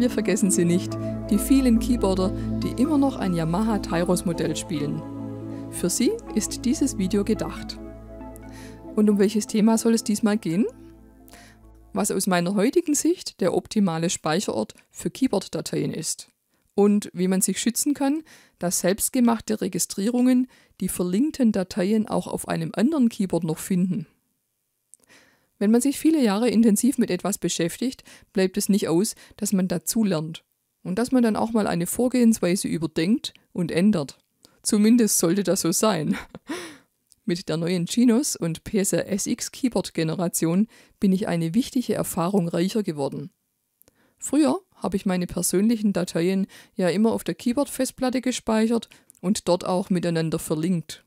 wir vergessen sie nicht, die vielen Keyboarder, die immer noch ein Yamaha Tyros Modell spielen. Für sie ist dieses Video gedacht. Und um welches Thema soll es diesmal gehen? Was aus meiner heutigen Sicht der optimale Speicherort für Keyboard-Dateien ist. Und wie man sich schützen kann, dass selbstgemachte Registrierungen die verlinkten Dateien auch auf einem anderen Keyboard noch finden. Wenn man sich viele Jahre intensiv mit etwas beschäftigt, bleibt es nicht aus, dass man dazu lernt und dass man dann auch mal eine Vorgehensweise überdenkt und ändert. Zumindest sollte das so sein. Mit der neuen Chinos und PSR SX Keyboard Generation bin ich eine wichtige Erfahrung reicher geworden. Früher habe ich meine persönlichen Dateien ja immer auf der Keyboard-Festplatte gespeichert und dort auch miteinander verlinkt.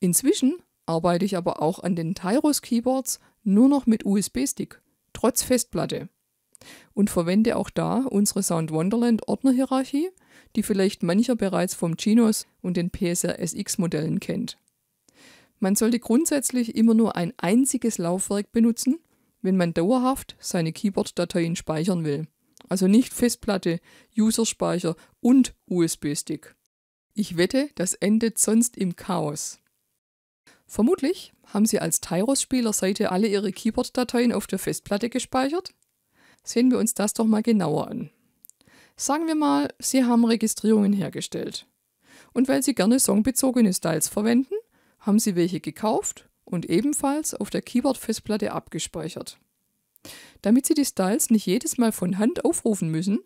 Inzwischen arbeite ich aber auch an den Tyros Keyboards nur noch mit USB-Stick, trotz Festplatte. Und verwende auch da unsere Sound Wonderland Ordnerhierarchie, die vielleicht mancher bereits vom Genos und den PSR SX Modellen kennt. Man sollte grundsätzlich immer nur ein einziges Laufwerk benutzen, wenn man dauerhaft seine Keyboard-Dateien speichern will. Also nicht Festplatte, Userspeicher und USB-Stick. Ich wette, das endet sonst im Chaos. Vermutlich haben sie als tyros spielerseite alle ihre Keyboard-Dateien auf der Festplatte gespeichert. Sehen wir uns das doch mal genauer an. Sagen wir mal, sie haben Registrierungen hergestellt. Und weil sie gerne songbezogene Styles verwenden, haben sie welche gekauft und ebenfalls auf der Keyboard-Festplatte abgespeichert. Damit sie die Styles nicht jedes Mal von Hand aufrufen müssen,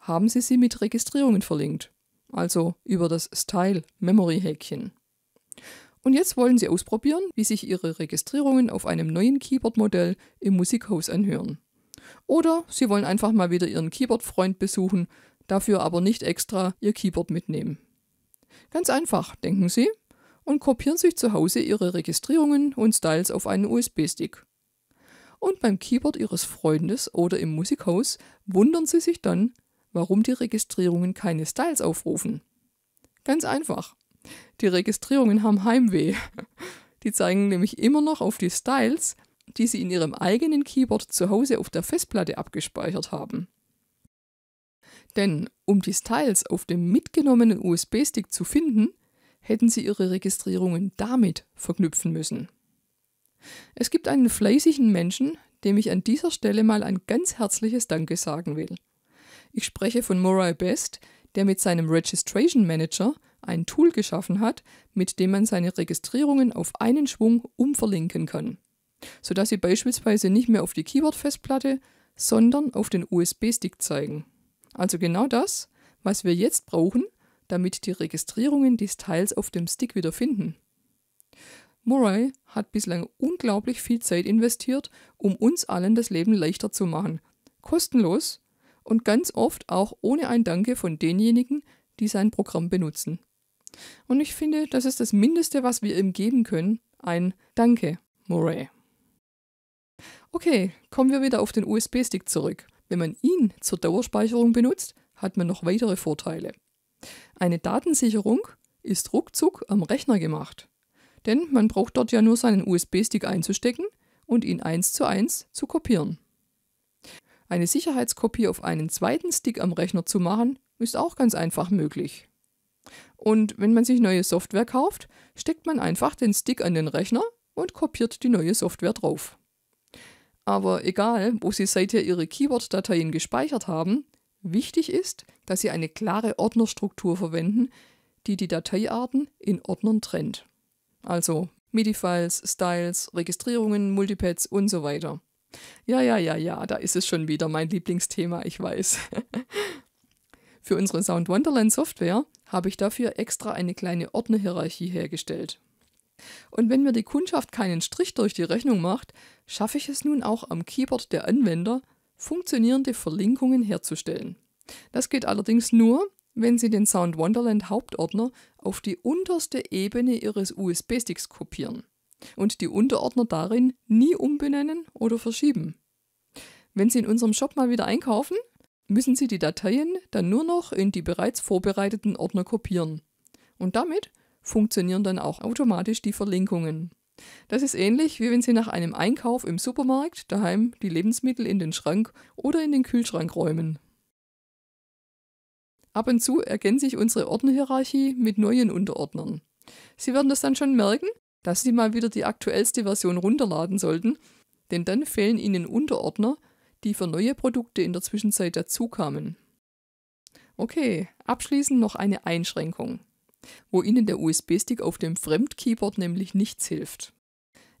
haben sie sie mit Registrierungen verlinkt, also über das Style-Memory-Häkchen. Und jetzt wollen sie ausprobieren, wie sich ihre Registrierungen auf einem neuen Keyboard-Modell im Musikhaus anhören. Oder sie wollen einfach mal wieder ihren Keyboard-Freund besuchen, dafür aber nicht extra ihr Keyboard mitnehmen. Ganz einfach, denken Sie, und kopieren sich zu Hause ihre Registrierungen und Styles auf einen USB-Stick. Und beim Keyboard Ihres Freundes oder im Musikhaus wundern Sie sich dann, warum die Registrierungen keine Styles aufrufen. Ganz einfach. Die Registrierungen haben Heimweh. Die zeigen nämlich immer noch auf die Styles, die sie in ihrem eigenen Keyboard zu Hause auf der Festplatte abgespeichert haben. Denn um die Styles auf dem mitgenommenen USB-Stick zu finden, hätten sie ihre Registrierungen damit verknüpfen müssen. Es gibt einen fleißigen Menschen, dem ich an dieser Stelle mal ein ganz herzliches Danke sagen will. Ich spreche von Moriah Best, der mit seinem Registration Manager ein Tool geschaffen hat, mit dem man seine Registrierungen auf einen Schwung umverlinken kann, sodass sie beispielsweise nicht mehr auf die keyword festplatte sondern auf den USB-Stick zeigen. Also genau das, was wir jetzt brauchen, damit die Registrierungen die Teils auf dem Stick wiederfinden. Murray hat bislang unglaublich viel Zeit investiert, um uns allen das Leben leichter zu machen. Kostenlos und ganz oft auch ohne ein Danke von denjenigen, die sein Programm benutzen. Und ich finde, das ist das Mindeste, was wir ihm geben können. Ein Danke, Murray. Okay, kommen wir wieder auf den USB-Stick zurück. Wenn man ihn zur Dauerspeicherung benutzt, hat man noch weitere Vorteile. Eine Datensicherung ist ruckzuck am Rechner gemacht. Denn man braucht dort ja nur seinen USB-Stick einzustecken und ihn eins zu eins zu kopieren. Eine Sicherheitskopie auf einen zweiten Stick am Rechner zu machen, ist auch ganz einfach möglich. Und wenn man sich neue Software kauft, steckt man einfach den Stick an den Rechner und kopiert die neue Software drauf. Aber egal, wo Sie seither Ihre Keyword-Dateien gespeichert haben, wichtig ist, dass Sie eine klare Ordnerstruktur verwenden, die die Dateiarten in Ordnern trennt. Also MIDI-Files, Styles, Registrierungen, Multipads und so weiter. Ja, ja, ja, ja, da ist es schon wieder mein Lieblingsthema, ich weiß. Für unsere Sound Wonderland Software habe ich dafür extra eine kleine Ordnerhierarchie hergestellt. Und wenn mir die Kundschaft keinen Strich durch die Rechnung macht, schaffe ich es nun auch am Keyboard der Anwender, funktionierende Verlinkungen herzustellen. Das geht allerdings nur, wenn Sie den Sound Wonderland Hauptordner auf die unterste Ebene Ihres USB-Sticks kopieren und die Unterordner darin nie umbenennen oder verschieben. Wenn Sie in unserem Shop mal wieder einkaufen, müssen Sie die Dateien dann nur noch in die bereits vorbereiteten Ordner kopieren. Und damit funktionieren dann auch automatisch die Verlinkungen. Das ist ähnlich wie wenn Sie nach einem Einkauf im Supermarkt daheim die Lebensmittel in den Schrank oder in den Kühlschrank räumen. Ab und zu ergänze ich unsere Ordnerhierarchie mit neuen Unterordnern. Sie werden das dann schon merken, dass Sie mal wieder die aktuellste Version runterladen sollten, denn dann fehlen Ihnen Unterordner, die für neue Produkte in der Zwischenzeit dazukamen. Okay, abschließend noch eine Einschränkung, wo Ihnen der USB-Stick auf dem Fremdkeyboard nämlich nichts hilft.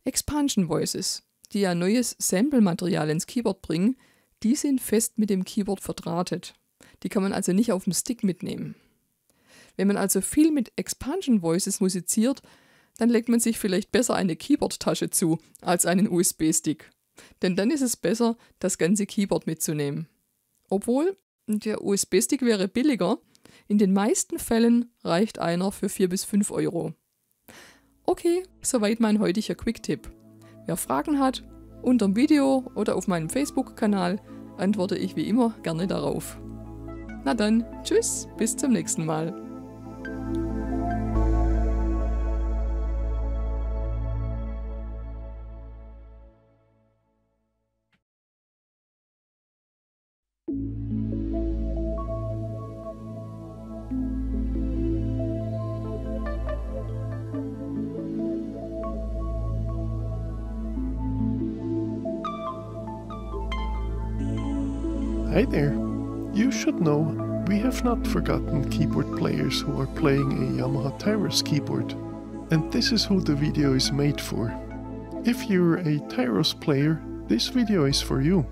Expansion Voices, die ja neues Sample-Material ins Keyboard bringen, die sind fest mit dem Keyboard verdrahtet. Die kann man also nicht auf dem Stick mitnehmen. Wenn man also viel mit Expansion Voices musiziert, dann legt man sich vielleicht besser eine Keyboard-Tasche zu als einen USB-Stick. Denn dann ist es besser, das ganze Keyboard mitzunehmen. Obwohl, der USB-Stick wäre billiger, in den meisten Fällen reicht einer für 4 bis 5 Euro. Okay, soweit mein heutiger Quick-Tipp. Wer Fragen hat, unterm Video oder auf meinem Facebook-Kanal antworte ich wie immer gerne darauf. Na dann, tschüss, bis zum nächsten Mal. Hi there. You should know we have not forgotten keyboard players who are playing a Yamaha Tyros keyboard. And this is who the video is made for. If you're a Tyros player, this video is for you.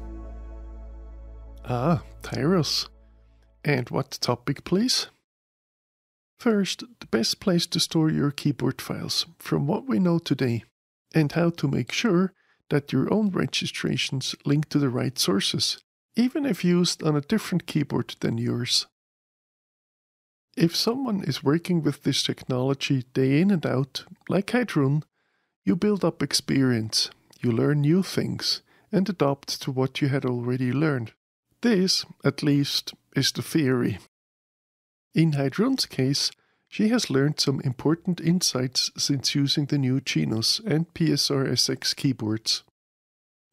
Ah, Tyros. And what topic please? First, the best place to store your keyboard files, from what we know today, and how to make sure that your own registrations link to the right sources even if used on a different keyboard than yours. If someone is working with this technology day in and out, like Heidrun, you build up experience, you learn new things, and adapt to what you had already learned. This, at least, is the theory. In Heidrun's case, she has learned some important insights since using the new Genos and PSRSX keyboards.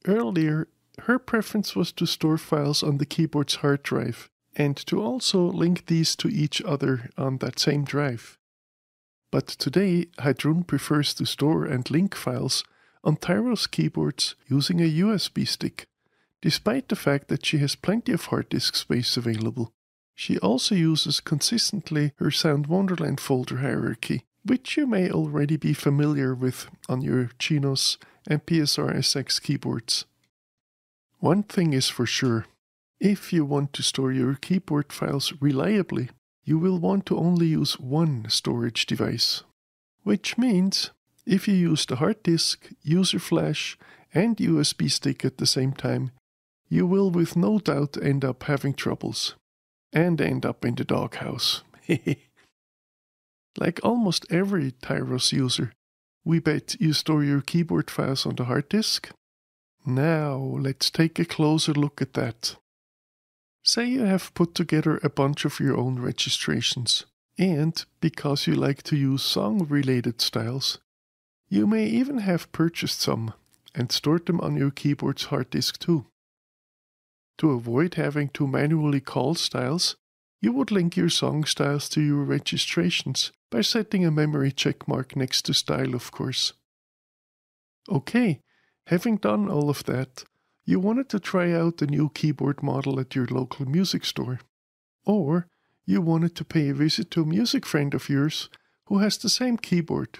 Earlier, her preference was to store files on the keyboard's hard drive and to also link these to each other on that same drive. But today, Hydroon prefers to store and link files on Tyro's keyboards using a USB stick, despite the fact that she has plenty of hard disk space available. She also uses consistently her Sound Wonderland folder hierarchy, which you may already be familiar with on your Chinos and SX keyboards. One thing is for sure, if you want to store your keyboard files reliably, you will want to only use one storage device. Which means, if you use the hard disk, user flash, and USB stick at the same time, you will with no doubt end up having troubles. And end up in the doghouse. like almost every Tyros user, we bet you store your keyboard files on the hard disk now let's take a closer look at that. Say you have put together a bunch of your own registrations, and because you like to use song related styles, you may even have purchased some and stored them on your keyboard's hard disk too. To avoid having to manually call styles, you would link your song styles to your registrations by setting a memory checkmark next to style, of course. Okay, Having done all of that, you wanted to try out the new keyboard model at your local music store. Or you wanted to pay a visit to a music friend of yours who has the same keyboard.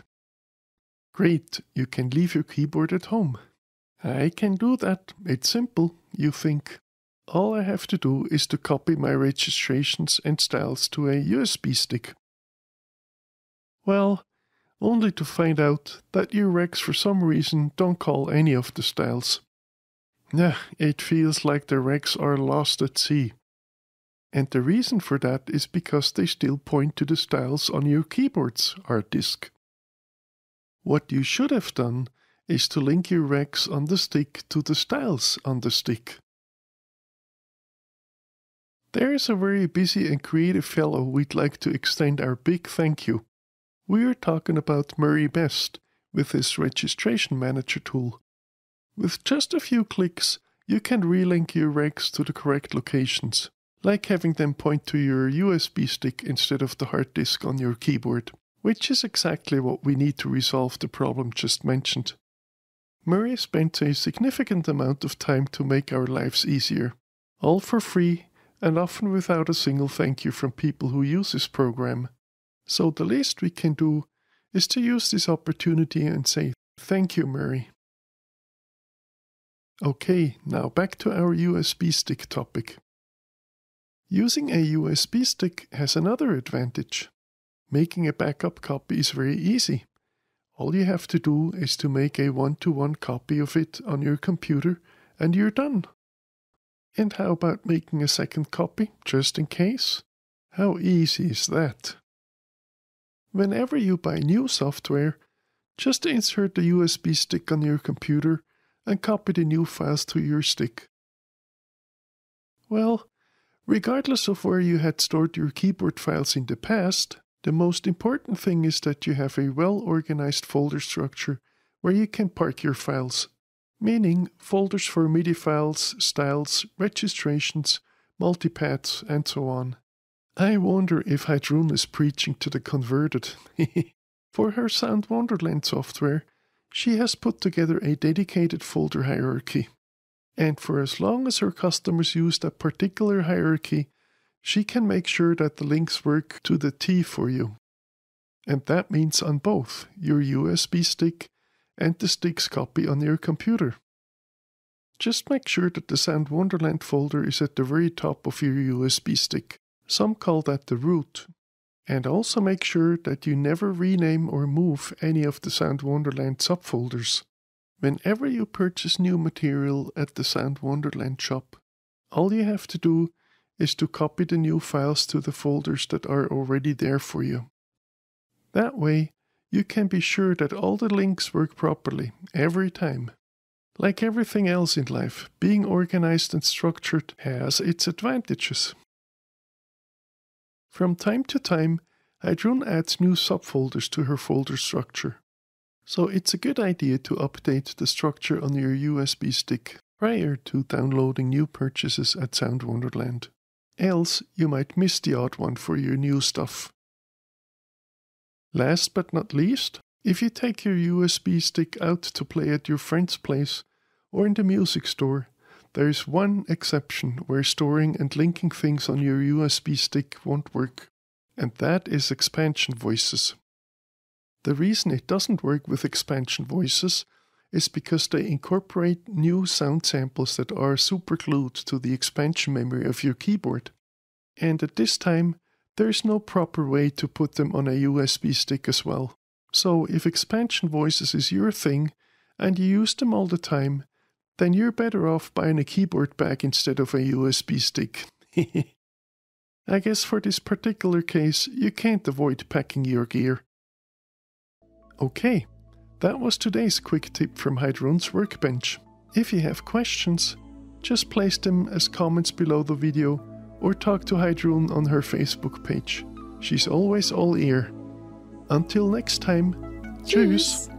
Great, you can leave your keyboard at home. I can do that, it's simple, you think. All I have to do is to copy my registrations and styles to a USB stick. Well, only to find out that your Rex for some reason don't call any of the styles. Yeah, it feels like the Rex are lost at sea. And the reason for that is because they still point to the styles on your keyboard's hard disk. What you should have done is to link your Rex on the stick to the styles on the stick. There is a very busy and creative fellow we'd like to extend our big thank you we are talking about Murray Best with his registration manager tool. With just a few clicks, you can relink your regs to the correct locations, like having them point to your USB stick instead of the hard disk on your keyboard, which is exactly what we need to resolve the problem just mentioned. Murray spent a significant amount of time to make our lives easier, all for free and often without a single thank you from people who use his program. So the least we can do is to use this opportunity and say, Thank you, Mary. Okay, now back to our USB stick topic. Using a USB stick has another advantage. Making a backup copy is very easy. All you have to do is to make a one to one copy of it on your computer and you're done. And how about making a second copy just in case? How easy is that? Whenever you buy new software, just insert the USB stick on your computer and copy the new files to your stick. Well, regardless of where you had stored your keyboard files in the past, the most important thing is that you have a well organized folder structure where you can park your files, meaning folders for MIDI files, styles, registrations, multipaths, and so on. I wonder if Hydron is preaching to the converted. For her Sound Wonderland software, she has put together a dedicated folder hierarchy. And for as long as her customers use that particular hierarchy, she can make sure that the links work to the T for you. And that means on both your USB stick and the stick's copy on your computer. Just make sure that the Sound Wonderland folder is at the very top of your USB stick. Some call that the root. And also make sure that you never rename or move any of the Sound Wonderland subfolders. Whenever you purchase new material at the Sound Wonderland shop, all you have to do is to copy the new files to the folders that are already there for you. That way, you can be sure that all the links work properly every time. Like everything else in life, being organized and structured has its advantages. From time to time, Hadron adds new subfolders to her folder structure. So it's a good idea to update the structure on your USB stick prior to downloading new purchases at Sound Wonderland. Else, you might miss the odd one for your new stuff. Last but not least, if you take your USB stick out to play at your friend's place or in the music store, there is one exception where storing and linking things on your USB stick won't work, and that is expansion voices. The reason it doesn't work with expansion voices is because they incorporate new sound samples that are superglued to the expansion memory of your keyboard. And at this time, there is no proper way to put them on a USB stick as well. So if expansion voices is your thing, and you use them all the time, then you're better off buying a keyboard back instead of a USB stick. I guess for this particular case, you can't avoid packing your gear. Okay, that was today's quick tip from Hydron's Workbench. If you have questions, just place them as comments below the video or talk to Hydrun on her Facebook page. She's always all ear. Until next time, cheers!